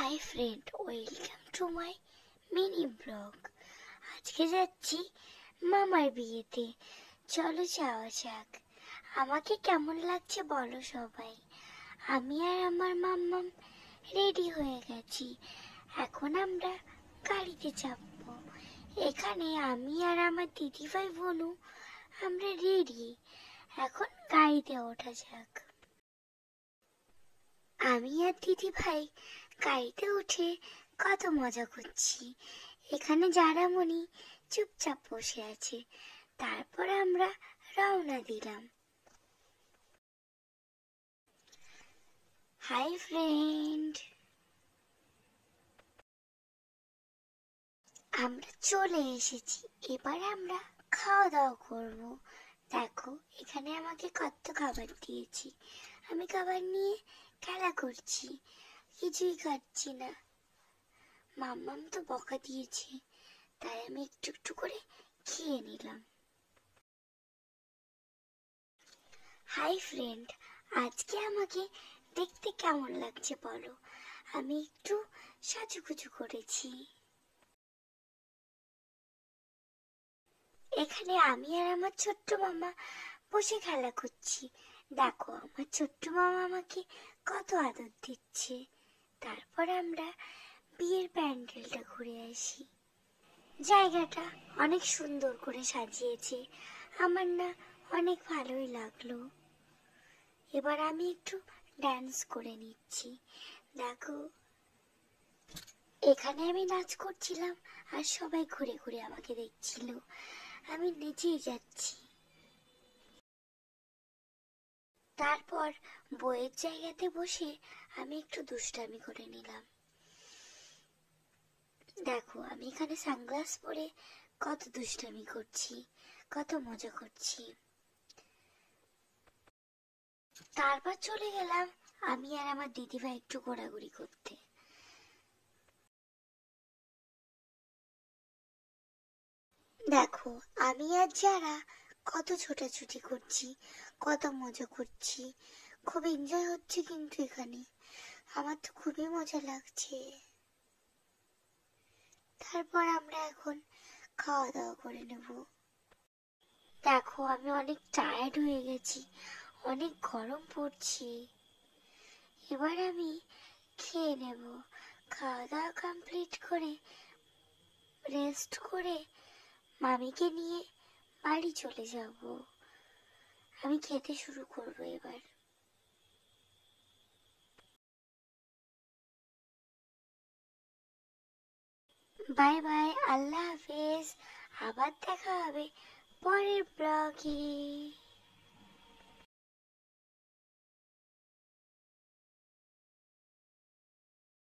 high friend welcome to my mini blog আজকে যাচ্ছি মামার বিয়েতে চলো যাওয়া যাক আমাকে কেমন লাগছে বলো সবাই আমি আর আমার মাম্মাম রেডি হয়ে গেছি এখন আমরা গাড়িতে চাপবো এখানে আমি আর আমার দিদিভাই বোনু আমরা রেডি এখন গাড়িতে ওঠা যাক আমি আর দিদিভাই গাড়িতে উঠে কত মজা করছি এখানে যারা মনি চুপচাপ বসে আছে তারপর আমরা রওনা দিলাম হাই ফ্রেন্ড আমরা চলে এসেছি এবার আমরা খাওয়া দাওয়া করব দেখো এখানে আমাকে কত খাবার দিয়েছি আমি খাবার নিয়ে খেলা করছি কিছুই খাচ্ছি না মাম্মাম তো বকা দিয়েছে তাই আমি একটু একটু করে খেয়ে নিলাম হাই ফ্রেন্ড আজকে আমাকে দেখতে কেমন লাগছে বলো আমি একটু সাজুগুজু করেছি এখানে আমি আর আমার ছোট্ট মামা বসে খেলা করছি দেখো আমার ছোট্ট মামা আমাকে কত আদর দিচ্ছে তারপর আমরা বিয়ের প্যান্ডেলটা ঘুরে আসি জায়গাটা অনেক সুন্দর করে সাজিয়েছে আমার না অনেক ভালোই লাগলো এবার আমি একটু ড্যান্স করে নিচ্ছি দেখো এখানে আমি নাচ করছিলাম আর সবাই ঘুরে ঘুরে আমাকে দেখছিল আমি নিজেই যাচ্ছি তারপর বইয়ের জায়গাতে বসে আমি একটু দুষ্টামি করে নিলাম দেখো আমি এখানে সানগ্লাস পরে কত দুষ্টামি করছি কত মজা করছি তারপর চলে গেলাম আমি আর আমার দিদিভাই একটু ঘোরাঘুরি করতে দেখো আমি আর যারা কত ছোটাছুটি করছি কত মজা করছি খুব এনজয় হচ্ছে কিন্তু এখানে আমার তো খুবই মজা লাগছে তারপর আমরা এখন খাওয়া দাওয়া করে নেব দেখো আমি অনেক টায়ার্ড হয়ে গেছি অনেক গরম পড়ছে এবার আমি খেয়ে নেব খাওয়া দাওয়া কমপ্লিট করে রেস্ট করে মামিকে নিয়ে বাড়ি চলে যাবো আমি খেতে শুরু করবো এবার বাই বাই আল্লাহ হাফেজ আবার দেখা হবে পরের ব্লগে